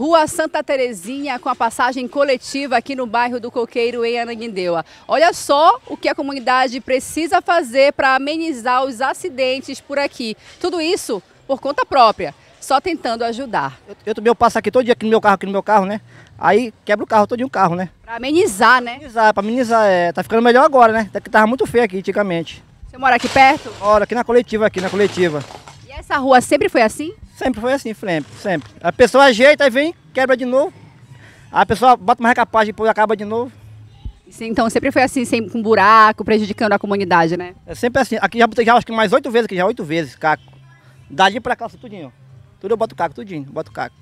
Rua Santa Terezinha, com a passagem coletiva aqui no bairro do Coqueiro, em Ananindeua. Olha só o que a comunidade precisa fazer para amenizar os acidentes por aqui. Tudo isso por conta própria, só tentando ajudar. Eu, também eu passo aqui todo dia aqui no meu carro, aqui no meu carro, né? Aí quebra o carro, todo dia um carro, né? Para amenizar, né? Para amenizar, para amenizar. É, tá ficando melhor agora, né? que tava muito feio aqui antigamente. Você mora aqui perto? Moro, aqui na coletiva, aqui na coletiva. E essa rua sempre foi assim? Sempre foi assim, sempre, sempre. A pessoa ajeita, aí vem, quebra de novo. A pessoa bota uma capaz e depois acaba de novo. Então sempre foi assim, sempre com buraco, prejudicando a comunidade, né? É sempre assim. Aqui já botei já, acho que mais oito vezes, aqui já oito vezes, caco. Dali pra cá, tudinho. Tudo eu boto caco, tudinho, boto caco.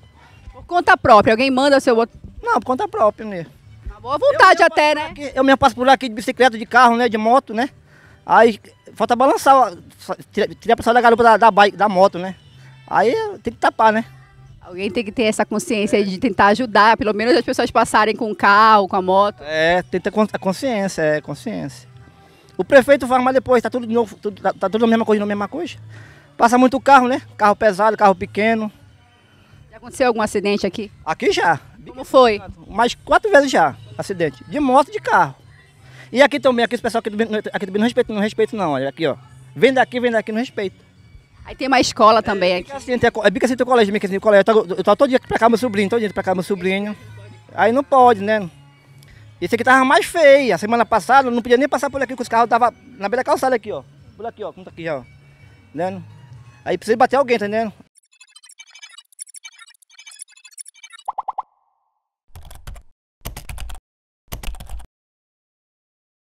Por conta própria, alguém manda o seu outro? Não, por conta própria, né? Na boa vontade até, né? Aqui, eu mesmo passo por aqui de bicicleta, de carro, né? De moto, né? Aí falta balançar, tirar a pessoa da garupa da, da, bike, da moto, né? Aí tem que tapar, né? Alguém tem que ter essa consciência é. de tentar ajudar, pelo menos as pessoas passarem com o carro, com a moto. É, tem que ter a consciência, é, consciência. O prefeito fala, mas depois tá tudo de novo, tudo, tá, tá tudo na mesma coisa, na mesma coisa. Passa muito carro, né? Carro pesado, carro pequeno. Já aconteceu algum acidente aqui? Aqui já. Como foi? Mais quatro vezes já, acidente. De moto e de carro. E aqui também, aqui o pessoal aqui, do, aqui também não respeita, não respeita não, olha aqui ó. Vem daqui, vem daqui, não respeita. Aí tem uma escola também é, é aqui. Assim, tem, é bica assim, tem colégio, bica assim, colégio. Eu, eu tava todo dia pra cá, meu sobrinho, todo dia pra cá, meu sobrinho. Aí não pode, né? Esse aqui tava mais feio. A semana passada não podia nem passar por aqui, porque os carros tava na beira da calçada aqui, ó. Por aqui, ó, como tá aqui, ó. Né? Aí precisa bater alguém, tá entendendo?